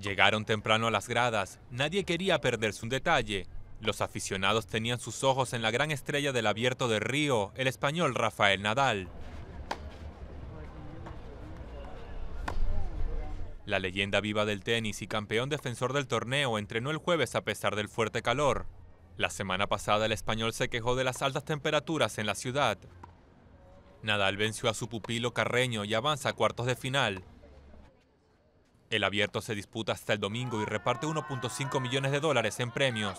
Llegaron temprano a las gradas, nadie quería perderse un detalle. Los aficionados tenían sus ojos en la gran estrella del abierto de Río, el español Rafael Nadal. La leyenda viva del tenis y campeón defensor del torneo entrenó el jueves a pesar del fuerte calor. La semana pasada el español se quejó de las altas temperaturas en la ciudad. Nadal venció a su pupilo Carreño y avanza a cuartos de final, el abierto se disputa hasta el domingo y reparte 1.5 millones de dólares en premios.